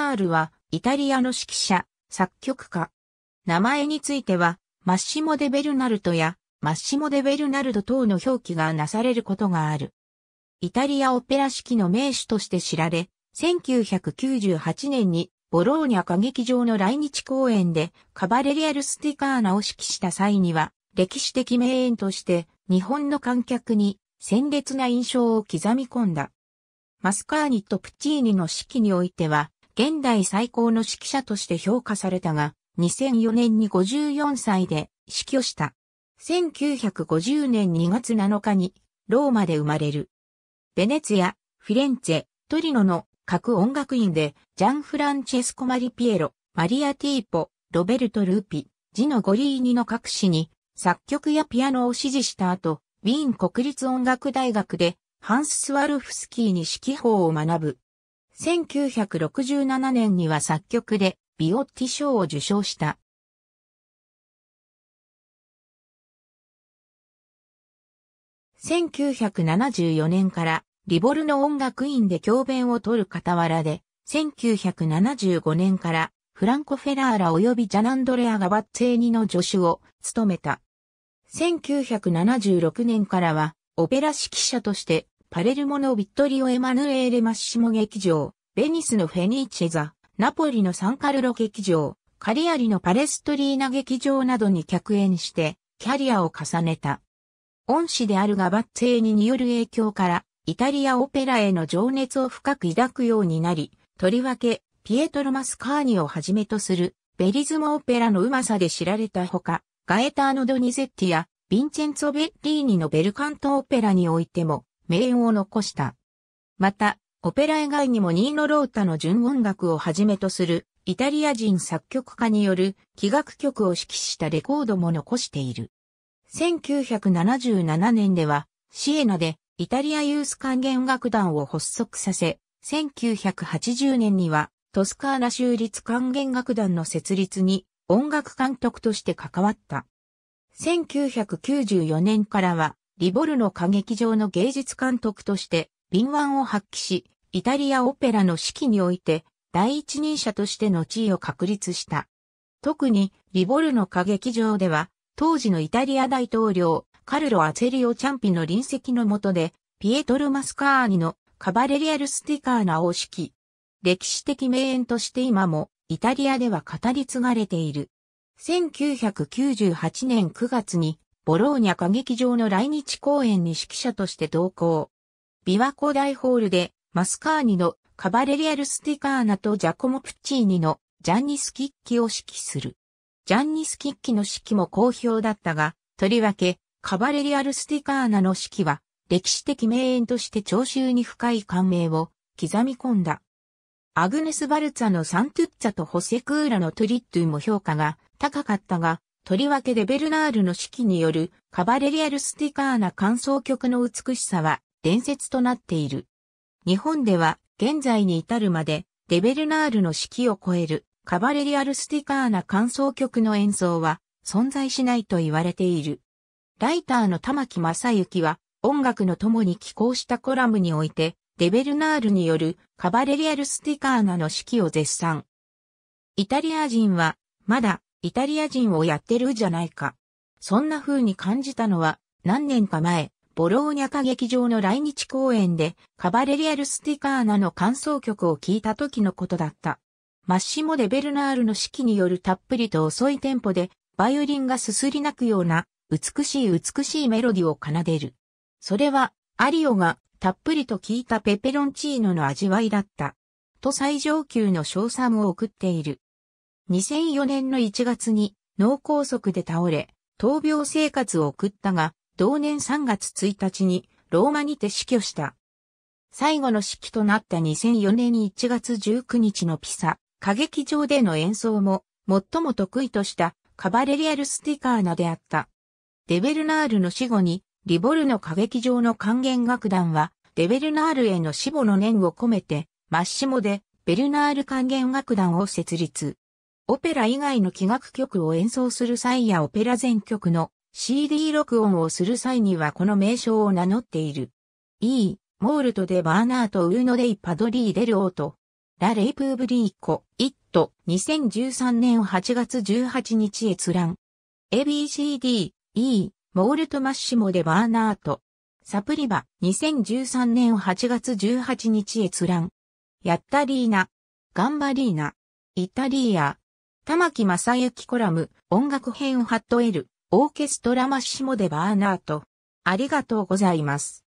タールはイタリアの指揮者、作曲家。名前については、マッシモ・デ・ベルナルトやマッシモ・デ・ベルナルド等の表記がなされることがある。イタリアオペラ式の名手として知られ、1998年にボローニャ歌劇場の来日公演でカバレリアル・スティカーナを指揮した際には、歴史的名演として日本の観客に鮮烈な印象を刻み込んだ。マスカーニとプチーニの指揮においては、現代最高の指揮者として評価されたが、2004年に54歳で死去した。1950年2月7日にローマで生まれる。ベネツィア、フィレンツェ、トリノの各音楽院でジャンフランチェスコ・マリピエロ、マリア・ティーポ、ロベルト・ルーピ、ジノ・ゴリーニの各詞に作曲やピアノを指示した後、ウィーン国立音楽大学でハンス・スワルフスキーに指揮法を学ぶ。1967年には作曲でビオッティ賞を受賞した。1974年からリボルの音楽院で教鞭を取る傍らで、1975年からフランコ・フェラーラ及びジャナンドレア・ガバッツェーニの助手を務めた。1976年からはオペラ指揮者としてパレルモのビットリオ・エマヌエーレ・マッシモ劇場、ベニスのフェニーチェザ、ナポリのサンカルロ劇場、カリアリのパレストリーナ劇場などに客演して、キャリアを重ねた。恩師であるガバッツェーニによる影響から、イタリアオペラへの情熱を深く抱くようになり、とりわけ、ピエトロ・マスカーニをはじめとする、ベリズモオペラのうまさで知られたほか、ガエターノ・ドニゼッティや、ヴィンチェンツォ・ベッリーニのベルカントオペラにおいても、名演を残した。また、オペラ以外にもニーノ・ロータの純音楽をはじめとするイタリア人作曲家による器楽曲を指揮したレコードも残している。1977年ではシエナでイタリアユース管弦楽団を発足させ、1980年にはトスカーナ州立管弦楽団の設立に音楽監督として関わった。1994年からはリボルの歌劇場の芸術監督として、敏腕を発揮し、イタリアオペラの指揮において、第一人者としての地位を確立した。特に、リボルの歌劇場では、当時のイタリア大統領、カルロ・アセリオ・チャンピの臨席の下で、ピエトル・マスカーニのカバレリア・ルスティカーナを指揮。歴史的名演として今も、イタリアでは語り継がれている。1998年9月に、ボローニャ歌劇場の来日公演に指揮者として同行。琵琶湖大ホールでマスカーニのカバレリアルスティカーナとジャコモ・プッチーニのジャンニスキッキを指揮する。ジャンニスキッキの指揮も好評だったが、とりわけカバレリアルスティカーナの指揮は歴史的名演として聴衆に深い感銘を刻み込んだ。アグネス・バルツァのサントゥッツァとホセクーラのトリットゥも評価が高かったが、とりわけでベルナールの指揮によるカバレリアルスティカーナ感想曲の美しさは伝説となっている。日本では現在に至るまでデベルナールの指揮を超えるカバレリアルスティカーナ感想曲の演奏は存在しないと言われている。ライターの玉木正幸は音楽の友に寄稿したコラムにおいてデベルナールによるカバレリアルスティカーナの指揮を絶賛。イタリア人はまだイタリア人をやってるじゃないか。そんな風に感じたのは、何年か前、ボローニャ歌劇場の来日公演で、カバレリアル・スティカーナの感想曲を聴いた時のことだった。マッシモ・デ・ベルナールの指揮によるたっぷりと遅いテンポで、バイオリンがすすり泣くような、美しい美しいメロディを奏でる。それは、アリオがたっぷりと聴いたペペロンチーノの味わいだった。と最上級の賞賛を送っている。2004年の1月に脳梗塞で倒れ、闘病生活を送ったが、同年3月1日にローマにて死去した。最後の式となった2004年1月19日のピサ、歌劇場での演奏も最も得意としたカバレリアルスティカーナであった。デベルナールの死後にリボルの歌劇場の還元楽団はデベルナールへの死後の念を込めてマッシモでベルナール還元楽団を設立。オペラ以外の器楽曲を演奏する際やオペラ全曲の CD 録音をする際にはこの名称を名乗っている。E、モールトでバーナート・ウーノデイ・パドリー・デル・オート。ラ・レイプ・ーブリーコ・イット。2013年8月18日閲覧。ABCD、E、モールト・マッシモでバーナート。サプリバ、2013年8月18日閲覧。やったリーナ、ガンバリーナ、イタリーア、玉木正幸コラム、音楽編ハットエル、オーケストラマッシモデバーナート。ありがとうございます。